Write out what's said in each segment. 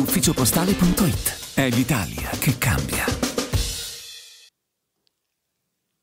ufficiopostale.it. È l'Italia che cambia.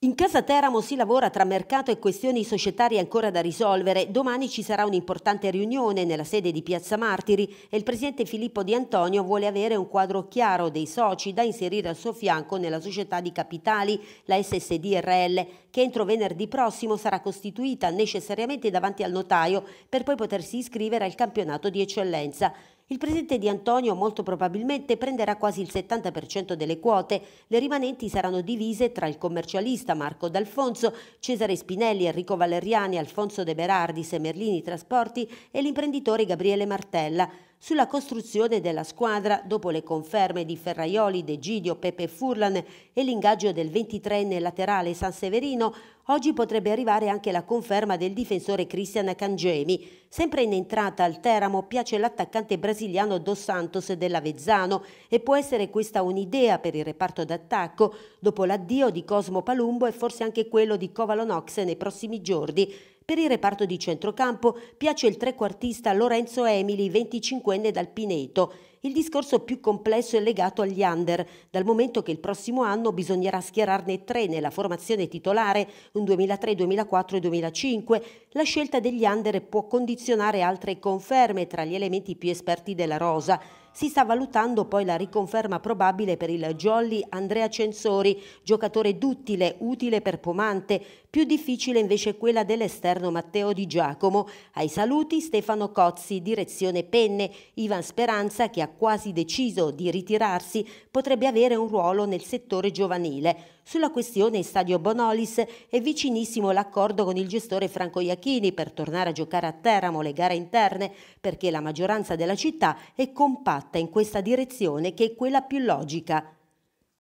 In Casa Teramo si lavora tra mercato e questioni societarie ancora da risolvere. Domani ci sarà un'importante riunione nella sede di Piazza Martiri e il presidente Filippo Di Antonio vuole avere un quadro chiaro dei soci da inserire al suo fianco nella società di capitali, la SSDRL, che entro venerdì prossimo sarà costituita necessariamente davanti al notaio per poi potersi iscrivere al campionato di eccellenza. Il presidente Di Antonio molto probabilmente prenderà quasi il 70% delle quote, le rimanenti saranno divise tra il commercialista Marco D'Alfonso, Cesare Spinelli, Enrico Valeriani, Alfonso De Berardi, Semerlini Trasporti e l'imprenditore Gabriele Martella sulla costruzione della squadra dopo le conferme di Ferraioli, De Gidio, Pepe Furlan e l'ingaggio del 23enne laterale San Severino, oggi potrebbe arrivare anche la conferma del difensore Cristian Cangemi. Sempre in entrata al Teramo piace l'attaccante brasiliano Dos Santos dell'Avezzano e può essere questa un'idea per il reparto d'attacco dopo l'addio di Cosmo Palumbo e forse anche quello di Covalo Nox nei prossimi giorni. Per il reparto di centrocampo piace il trequartista Lorenzo Emili, 25enne dal Pineto. Il discorso più complesso è legato agli under, dal momento che il prossimo anno bisognerà schierarne tre nella formazione titolare, un 2003, 2004 e 2005. La scelta degli under può condizionare altre conferme tra gli elementi più esperti della rosa si sta valutando poi la riconferma probabile per il jolly Andrea Censori, giocatore duttile, utile per Pomante, più difficile invece quella dell'esterno Matteo Di Giacomo. Ai saluti Stefano Cozzi, direzione Penne, Ivan Speranza che ha quasi deciso di ritirarsi, potrebbe avere un ruolo nel settore giovanile. Sulla questione Stadio Bonolis è vicinissimo l'accordo con il gestore Franco Iachini per tornare a giocare a Teramo le gare interne perché la maggioranza della città è compatta fatta in questa direzione che è quella più logica,